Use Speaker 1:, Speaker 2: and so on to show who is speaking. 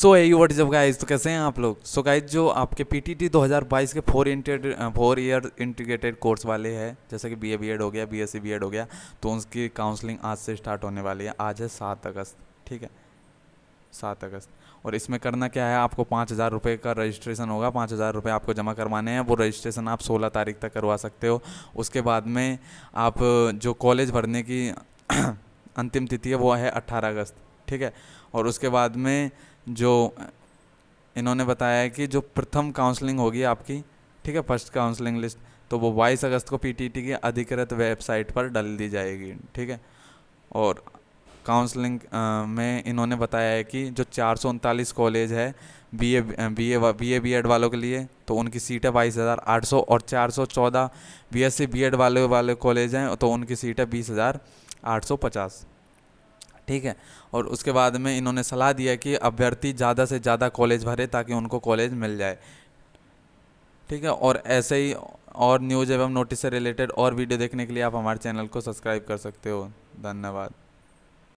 Speaker 1: so uh what is guys तो कैसे हैं आप लोग सो so, गाइज जो आपके पी टी टी दो हज़ार बाईस के फोर इंटेड फोर ईयर इंटीग्रेटेड कोर्स वाले हैं जैसे कि बी ए बी एड हो गया B S C B Ed हो गया तो उनकी काउंसलिंग आज से स्टार्ट होने वाली है आज है सात अगस्त ठीक है सात अगस्त और इसमें करना क्या है आपको पाँच हज़ार रुपये का रजिस्ट्रेशन होगा पाँच हज़ार रुपये आपको जमा करवाने हैं वो रजिस्ट्रेशन आप सोलह तारीख तक करवा सकते हो उसके बाद में आप जो कॉलेज भरने की अंतिम तिथि है वो है अट्ठारह अगस्त ठीक है और उसके बाद में जो इन्होंने बताया है कि जो प्रथम काउंसलिंग होगी आपकी ठीक है फर्स्ट काउंसलिंग लिस्ट तो वो बाईस अगस्त को पीटीटी की अधिकृत वेबसाइट पर डाल दी जाएगी ठीक है और काउंसलिंग में इन्होंने बताया है कि जो चार सौ उनतालीस कॉलेज है B A B A B A B Ed वालों के लिए तो उनकी सीटें बाईस हज़ार आठ सौ और चार सौ चौदह B S C B Ed वाले वाले कॉलेज हैं तो उनकी सीटें बीस हज़ार आठ सौ पचास ठीक है और उसके बाद में इन्होंने सलाह दिया कि अभ्यर्थी ज़्यादा से ज़्यादा कॉलेज भरे ताकि उनको कॉलेज मिल जाए ठीक है और ऐसे ही और न्यूज़ एवं नोटिस से रिलेटेड और वीडियो देखने के लिए आप हमारे चैनल को सब्सक्राइब कर सकते हो धन्यवाद